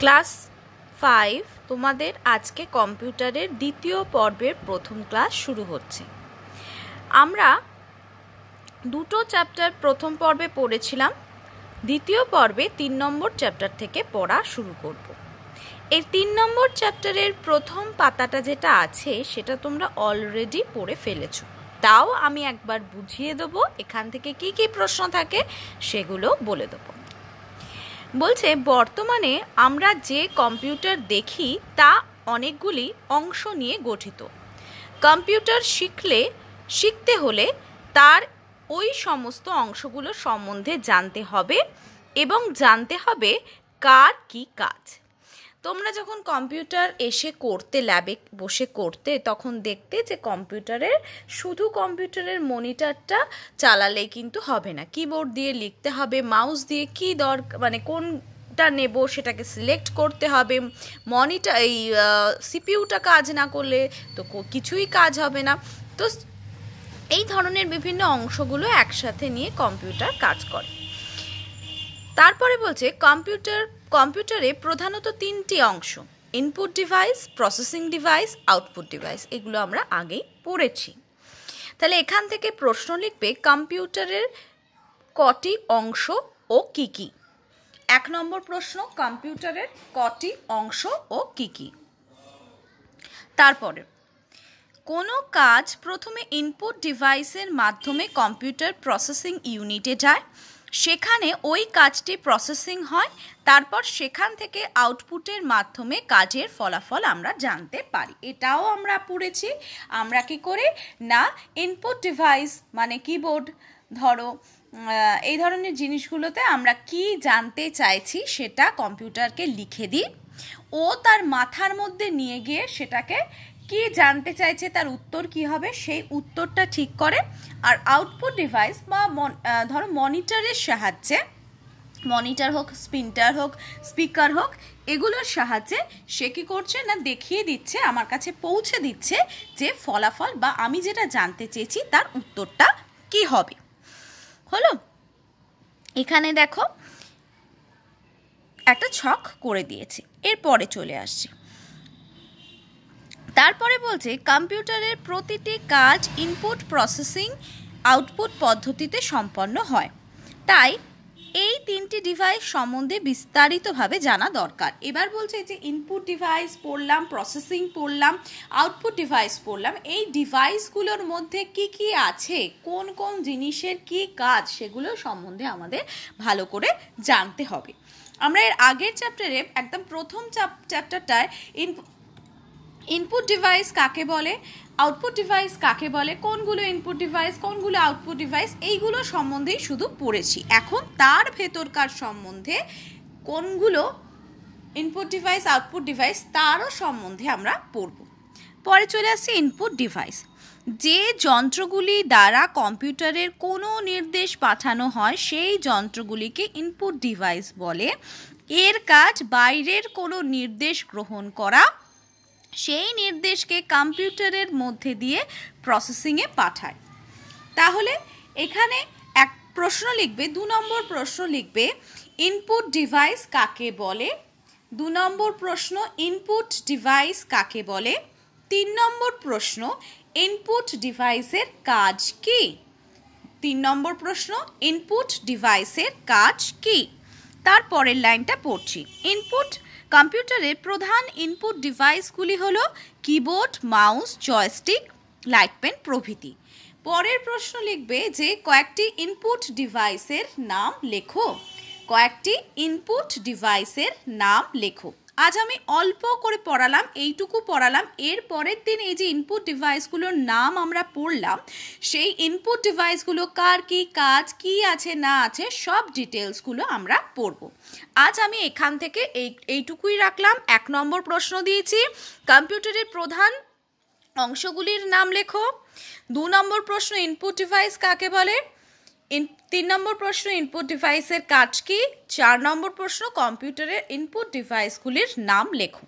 class five তোমাদের আজকে কম্পিউটারের দ্বিতীয় পর্বের প্রথম ক্লাস শুরু হচ্ছে আমরা দুটো চ্যাপ্টার প্রথম পর্বে পড়েছিলাম দ্বিতীয় পর্বে তিন নম্বর চ্যাপ্টার থেকে পড়া শুরু করব এই তিন নম্বর চ্যাপ্টারের প্রথম পাতাটা যেটা আছে সেটা তোমরা অলরেডি পড়ে ফেলেছ তাও আমি একবার বুঝিয়ে দেবো এখান থেকে কি কি প্রশ্ন থাকে সেগুলো বলে দেবো বলছে বর্তমানে আমরা যে কম্পিউটার দেখি তা অনেকগুলি অংশ নিয়ে গঠিত কম্পিউটার শিখলে শিখতে হলে তার ওই সমস্ত অংশগুলো সম্বন্ধে জানতে হবে এবং জানতে হবে কার কি কাজ তোমরা যখন কম্পিউটার এসে করতে ল্যাবে বসে করতে তখন দেখতে যে কম্পিউটারের শুধু কম্পিউটারের মনিটরটা চালালেই কিন্তু হবে না কিবোর্ড দিয়ে লিখতে হবে মাউস দিয়ে কী দরকার মানে কোন কোনটা নেব সেটাকে সিলেক্ট করতে হবে মনিটার এই সিপিউটা কাজ না করলে তো কিছুই কাজ হবে না তো এই ধরনের বিভিন্ন অংশগুলো একসাথে নিয়ে কম্পিউটার কাজ করে তারপরে বলছে কম্পিউটার কম্পিউটারে প্রধানত তিনটি অংশ input device processing device output device এগুলো আমরা আগেই পড়েছি তাহলে এখান থেকে প্রশ্ন লিখবে কম্পিউটারের কটি অংশ ও কি কি এক নম্বর প্রশ্ন কম্পিউটারের কটি অংশ ও কি কি তারপরে কোনো কাজ প্রথমে ইনপুট ডিভাইসের মাধ্যমে কম্পিউটার প্রসেসিং ইউনিটে যায় সেখানে ওই কাজটি প্রসেসিং হয় তারপর সেখান থেকে আউটপুটের মাধ্যমে কাজের ফলাফল আমরা জানতে পারি এটাও আমরা পড়েছি আমরা কি করে না ইনপুট ডিভাইস মানে কিবোর্ড ধরো এই ধরনের জিনিসগুলোতে আমরা কি জানতে চাইছি সেটা কম্পিউটারকে লিখে দিই ও তার মাথার মধ্যে নিয়ে গিয়ে সেটাকে কি জানতে চাইছে তার উত্তর কি হবে সেই উত্তরটা ঠিক করে আর আউটপুট ডিভাইস বা ধরো মনিটরের সাহায্যে মনিটর হোক স্পিন্টার হোক স্পিকার হোক এগুলোর সাহায্যে সে কী করছে না দেখিয়ে দিচ্ছে আমার কাছে পৌঁছে দিচ্ছে যে ফলাফল বা আমি যেটা জানতে চেয়েছি তার উত্তরটা কি হবে হলো এখানে দেখো একটা ছক করে দিয়েছে এরপরে চলে আসছে তারপরে বলছে কম্পিউটারের প্রতিটি কাজ ইনপুট প্রসেসিং আউটপুট পদ্ধতিতে সম্পন্ন হয় তাই এই তিনটি ডিভাইস সম্বন্ধে বিস্তারিতভাবে জানা দরকার এবার বলছে যে ইনপুট ডিভাইস পড়লাম প্রসেসিং পড়লাম আউটপুট ডিভাইস পড়লাম এই ডিভাইসগুলোর মধ্যে কি কি আছে কোন কোন জিনিসের কি কাজ সেগুলো সম্বন্ধে আমাদের ভালো করে জানতে হবে আমরা এর আগের চ্যাপ্টারে একদম প্রথম চ্যাপ্টারটায় ইন ইনপুট ডিভাইস কাকে বলে আউটপুট ডিভাইস কাকে বলে কোনগুলো ইনপুট ডিভাইস কোনগুলো আউটপুট ডিভাইস এইগুলো সম্বন্ধেই শুধু পড়েছি এখন তার ভেতরকার সম্বন্ধে কোনগুলো ইনপুট ডিভাইস আউটপুট ডিভাইস তারও সম্বন্ধে আমরা পড়ব পরে চলে আসছি ইনপুট ডিভাইস যে যন্ত্রগুলি দ্বারা কম্পিউটারের কোনো নির্দেশ পাঠানো হয় সেই যন্ত্রগুলিকে ইনপুট ডিভাইস বলে এর কাজ বাইরের কোনো নির্দেশ গ্রহণ করা সেই নির্দেশকে কম্পিউটারের মধ্যে দিয়ে প্রসেসিংয়ে পাঠায় তাহলে এখানে এক প্রশ্ন লিখবে দু নম্বর প্রশ্ন লিখবে ইনপুট ডিভাইস কাকে বলে দু নম্বর প্রশ্ন ইনপুট ডিভাইস কাকে বলে তিন নম্বর প্রশ্ন ইনপুট ডিভাইসের কাজ কি তিন নম্বর প্রশ্ন ইনপুট ডিভাইসের কাজ কি তারপরের লাইনটা পড়ছি ইনপুট কম্পিউটারে প্রধান ইনপুট ডিভাইসগুলি হলো keyboard mouse joystick light pen প্রভৃতি পরের প্রশ্ন লিখবে যে কয়েকটি ইনপুট ডিভাইসের নাম লেখো কয়েকটি ইনপুট ডিভাইসের নাম লেখো আজ আমি অল্প করে পড়ালাম এইটুকু পড়ালাম এর পরের দিন এই যে ইনপুট ডিভাইসগুলোর নাম আমরা পড়লাম সেই ইনপুট ডিভাইসগুলো কার কি কাজ কি আছে না আছে সব ডিটেলসগুলো আমরা পড়ব আজ আমি এখান থেকে এই এইটুকুই রাখলাম এক নম্বর প্রশ্ন দিয়েছি কম্পিউটারের প্রধান অংশগুলির নাম লেখো দু নম্বর প্রশ্ন ইনপুট ডিভাইস কাকে বলে ইন তিন নম্বর প্রশ্ন ইনপুট ডিভাইসের কাজ কি চার নম্বর প্রশ্ন কম্পিউটারের ইনপুট ডিভাইসগুলির নাম লেখো